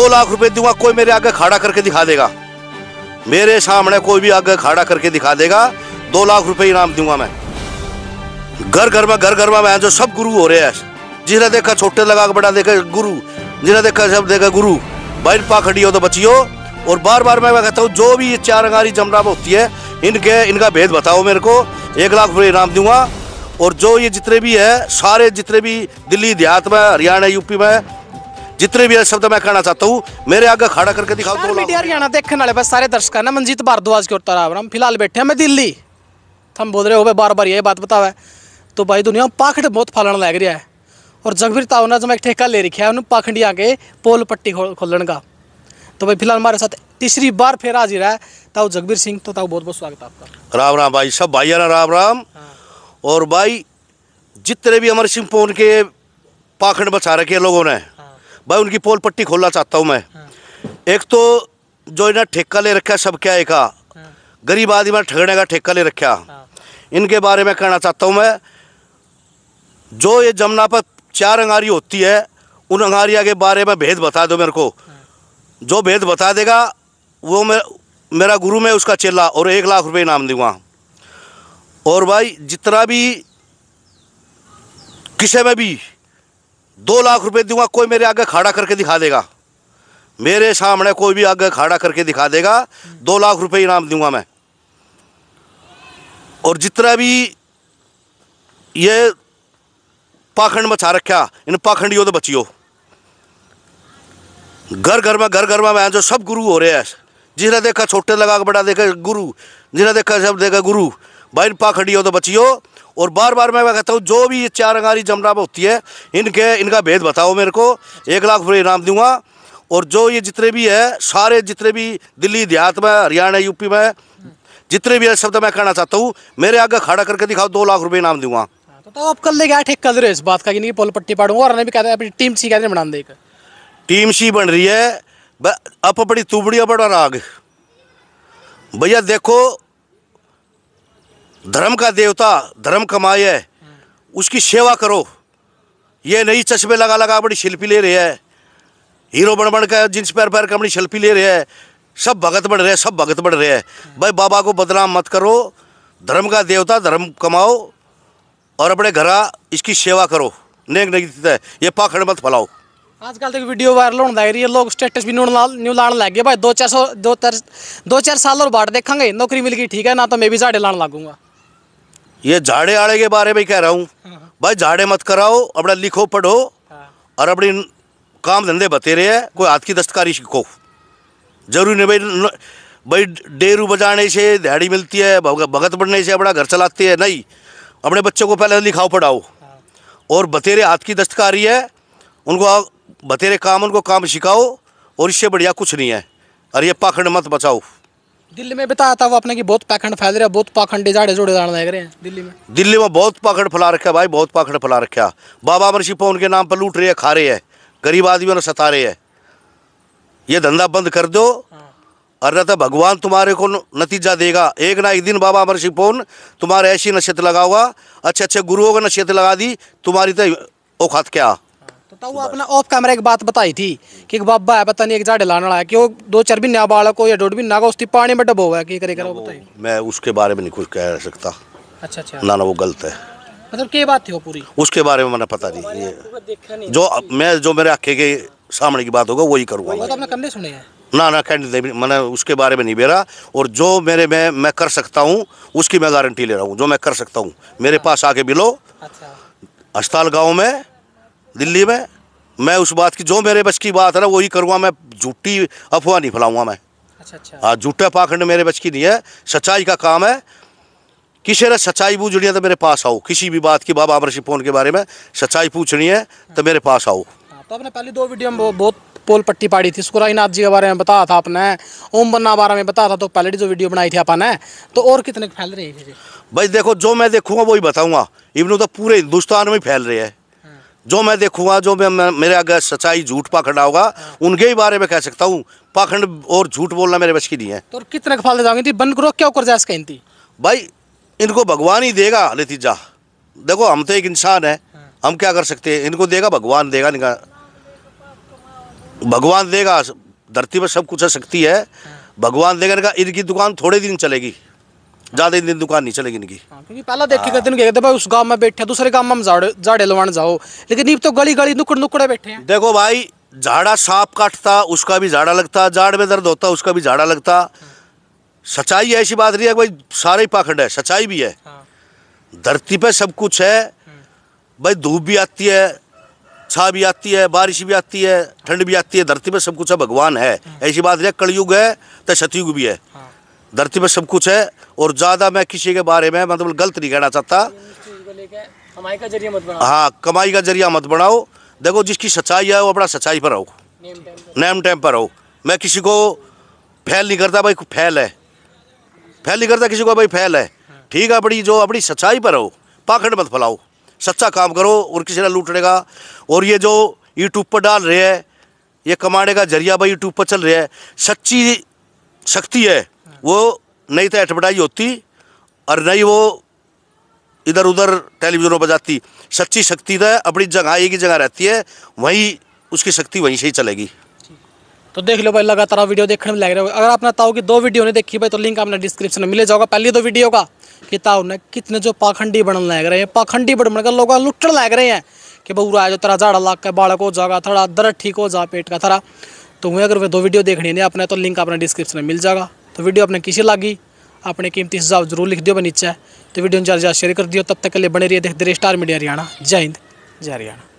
दो लाख रुपए दूंगा कोई मेरे आगे खड़ा करके दिखा देगा मेरे सामने कोई भी आगे खड़ा करके दिखा देगा दो लाख रुपए इनाम दूंगा मैं घर घर में घर घर में मैं जो सब गुरु हो रहे हैं जिन्हें देखा छोटे लगा के बड़ा देखा गुरु जिन्हें देखा सब देखा गुरु बाहर पा खड़ी हो तो बचियो और बार बार मैं कहता हूँ जो भी चार अंगारी जमरा में होती है इनके इनका भेद बताओ मेरे को एक लाख रुपये इनाम दूंगा और जो ये जितने भी है सारे जितने भी दिल्ली देहात में हरियाणा यूपी में जितने भी शब्द मैं कहना चाहता हूँ मेरे आगे खड़ा करके दिखाओ दो हरियाणा देखने वाले बस सारे दर्शक ना मनजीत भारद्वाज के उत्तर तरह फिलहाल बैठे हैं मैं दिल्ली हम बोल रहे हो भाई बार बार ये बात बतावा तो भाई दुनिया में पाखंड बहुत फैलन लग रहा है और जगवीर ताऊ ने जो एक ठेका ले रखा है उन्हें पाखंडी आके पोल पट्टी खोलन का तो भाई फिलहाल हमारे साथ तीसरी बार फिर आज ही रहा है ताऊ जगबीर सिंह तो ताऊ बहुत बहुत स्वागत आपका राम राम भाई सब भाई राम राम हाँ। और भाई जितने भी अमर सिंह पोन के पाखंड बचा रखे लोगों ने हाँ। भाई उनकी पोल पट्टी खोलना चाहता हूँ मैं हाँ। एक तो जो इन्हें ठेका ले रखा सब क्या एक हाँ। गरीब आदमी में ठगने का ठेका ले रखा हाँ। इनके बारे में कहना चाहता हूँ मैं जो ये जमुना पर चार अंगारी होती है उन अंगारिया के बारे में भेद बता दो मेरे को जो भेद बता देगा वो मैं मेरा गुरु में उसका चेला और एक लाख रुपये इनाम दूंगा और भाई जितना भी किसी में भी दो लाख रुपए दूंगा कोई मेरे आगे खड़ा करके दिखा देगा मेरे सामने कोई भी आगे खड़ा करके दिखा देगा दो लाख रुपए इनाम दूंगा मैं और जितना भी ये पाखंड मचा रखा इन पाखंडियों तो बचियो घर घर में घर घर में मैं जो सब गुरु हो रहे हैं जिन्हें देखा छोटे लगा के बड़ा देखा गुरु जिन्हें देखा सब देखा गुरु पा खड़ी हो तो बचियो और बार बार मैं कहता हूँ जो भी ये चार अंगारी जमरा होती है इनके इनका भेद बताओ मेरे को एक लाख रुपये इनाम दूंगा और जो ये जितने भी है सारे जितने भी दिल्ली देहात में हरियाणा यूपी में जितने भी है शब्द तो मैं कहना चाहता हूँ मेरे आगे खड़ा करके दिखाओ दो लाख रुपये इनाम दूंगा हाँ, तो आप कल लेके आठ एक कल रहे इस बात का कि नहीं पोल पट्टी पाड़ूंगा और भी कहते हैं अपनी टीम सी कहते हैं बना देगा टीम सी बन रही है अप अपनी तुबड़ी अपना राग भैया देखो धर्म का देवता धर्म कमाए है उसकी सेवा करो ये नहीं चश्मे लगा लगा बड़ी शिल्पी ले रहे है हीरो बन बन का जींस पैर पैर का अपनी शिल्पी ले रहे हैं सब भगत बढ़ रहे हैं सब भगत बढ़ रहे हैं भाई बाबा को बदनाम मत करो धर्म का देवता धर्म कमाओ और अपने घरा इसकी सेवा करो नेक नहीं है ये पाखंड मत फैलाओ आजकल तक वीडियो वायरल होने लग रही है लोग स्टेटस भी न्यू लाने लग गए भाई दो चार सौ दो चार दो चार साल और बाढ़ देखेंगे नौकरी मिल गई ठीक है ना तो मैं भी झाड़े लाने लगूंगा ये झाड़े आड़े के बारे में कह रहा हूँ हाँ, हाँ। भाई झाड़े मत कराओ अपना लिखो पढ़ो हाँ। और अपनी काम धंधे बतेरे है कोई हाथ की दस्तकारी सीखो जरूरी नहीं भाई भाई डेरू बजाने से दिहाड़ी मिलती है भगत बढ़ने से अपना घर चलाती है नहीं अपने बच्चों को पहले लिखाओ पढ़ाओ और बतेरे हाथ की दस्तकारी है उनको बतेरे काम उनको काम सिखाओ और इससे बढ़िया कुछ नहीं है और ये पाखंड मत बचाओ दिल्ली में बताया था वो अपने की बहुत पाखंड फैल रहा है बहुत पाखंड जाड़े जोड़े जाने लग रहे हैं दिल्ली में दिल्ली में बहुत पाखंड फैला रखा है भाई बहुत पाखंड फैला रखा है बाबा अमर सिंह उनके नाम पर लूट रहे हैं खा रहे हैं गरीब आदमियों ने सता रहे हैं ये धंधा बंद कर दो हाँ। और न तो भगवान तुम्हारे को नतीजा देगा एक ना एक दिन बाबा अमर सिंह पोन तुम्हारे ऐसी नसीहत लगा हुआ अच्छे अच्छे गुरुओं का नसीहत लगा दी तुम्हारी तो औखात क्या तो ताऊ आपने ऑफ कैमरा एक बात बताई थी कि एक बाबा है पता नहीं एक झाड़े लाने वाला है कि वो दो चार भी नया बालक हो या डोड भी ना उसकी पानी में डबो है कि करेगा करो बताइए मैं उसके बारे में नहीं कुछ कह सकता अच्छा अच्छा ना ना वो गलत है मतलब क्या बात थी वो पूरी उसके बारे में मैंने पता नहीं ये तो जो मैं जो मेरे आखे के सामने की बात होगा वही करूँगा वो तो सुने ना ना कैंडिडेट मैंने उसके बारे में नहीं बेरा और जो मेरे में मैं कर सकता हूँ उसकी मैं गारंटी ले रहा हूँ जो मैं कर सकता हूँ मेरे हाँ। पास आके मिलो अच्छा। अस्पताल गाँव में दिल्ली में मैं उस बात की जो मेरे बच की बात है ना वही करूँगा मैं झूठी अफवाह नहीं फैलाऊंगा मैं अच्छा, अच्छा हाँ झूठे पाखंड मेरे बच की नहीं है सच्चाई का काम है किसी ने सच्चाई पूछनी है तो मेरे पास आओ किसी भी बात की बाबा अमर सिंह फोन के बारे में सच्चाई पूछनी है तो मेरे पास आओ हाँ, तो आपने पहले दो वीडियो में बहुत पोल पट्टी पाड़ी थी नाथ जी के बारे में बताया था आपने ओम बन्ना बारे में बताया था तो पहले जो वीडियो बनाई थी आपने तो और कितने फैल रही है भाई देखो जो मैं देखूंगा वही बताऊंगा इवन तो पूरे हिंदुस्तान में फैल रहे हैं जो मैं देखूंगा जो मैं मेरे अगर सच्चाई झूठ पाखंड होगा उनके ही बारे में कह सकता हूँ पाखंड और झूठ बोलना मेरे बस की नहीं है तो कितने फालतू जाओगे बंद करो क्या कर जाए इसका भाई इनको भगवान ही देगा नतीजा देखो हम तो एक इंसान है हम क्या कर सकते हैं इनको देगा भगवान देगा इनका भगवान देगा धरती पर सब कुछ शक्ति है भगवान देगा इनका इनकी दुकान थोड़े दिन चलेगी ज़्यादा दिन दुकान नहीं चलेगी इनकी हाँ, क्योंकि पहला देख के कहते हैं भाई उस गांव में बैठे दूसरे गांव में झाड़े लवाने जाओ लेकिन ये तो गली गली नुकड़ नुकड़े बैठे देखो भाई झाड़ा सांप काटता उसका भी झाड़ा लगता झाड़ में दर्द होता उसका भी झाड़ा लगता सच्चाई ऐसी बात नहीं है भाई सारे ही पाखंड है सच्चाई भी है हाँ। धरती पे सब कुछ है भाई धूप भी आती है छा भी आती है बारिश भी आती है ठंड भी आती है धरती पे सब कुछ है भगवान है हाँ। ऐसी बात नहीं कलयुग है तो सतयुग भी है धरती में सब कुछ है और ज़्यादा मैं किसी के बारे में मतलब गलत नहीं कहना चाहता हाँ कमाई का जरिया मत बनाओ देखो जिसकी सच्चाई है वो अपना सच्चाई पर आओ नेम टाइम पर आओ मैं किसी को फैल नहीं करता भाई फैल है फैल नहीं करता किसी को भाई फैल है ठीक है बड़ी जो अपनी सच्चाई पर रहो पाखंड मत फैलाओ सच्चा काम करो और किसी ने लूटने का और ये जो यूट्यूब पर डाल रहे हैं ये कमाने का जरिया भाई यूट्यूब पर चल रहा है सच्ची शक्ति है वो नहीं तो एडवर्टाइज होती और नहीं वो इधर उधर टेलीविज़नों पर जाती सच्ची शक्ति तो अपनी जगह एक ही जगह रहती है वहीं उसकी शक्ति वहीं से ही चलेगी तो देख लो भाई लगातार वीडियो देखने में लग रहे हो अगर आपने ताऊ की दो वीडियो ने देखी भाई तो लिंक आपने डिस्क्रिप्शन में मिले जाओगा पहली दो वीडियो का कि ताओ ने कितने जो पाखंडी बनने लग रहे हैं पाखंडी बन बनकर लोग लुट्टन लग रहे हैं कि बहुरा जो तेरा झाड़ा लाग का बालक हो जाएगा थोड़ा दर्द ठीक हो जा पेट का थोड़ा तो वहीं अगर वो दो वीडियो देखनी है अपने तो लिंक अपने डिस्क्रिप्शन में मिल जाएगा तो वीडियो अपने किसी लागी अपने कीमती हिसाब जरूर लिख दियो नीचे तो वीडियो ज़्यादा ज़्यादा शेयर कर दियो तब तक के लिए बने रहिए देखते रहिए स्टार मीडिया हरियाणा जय हिंद जय हरियाणा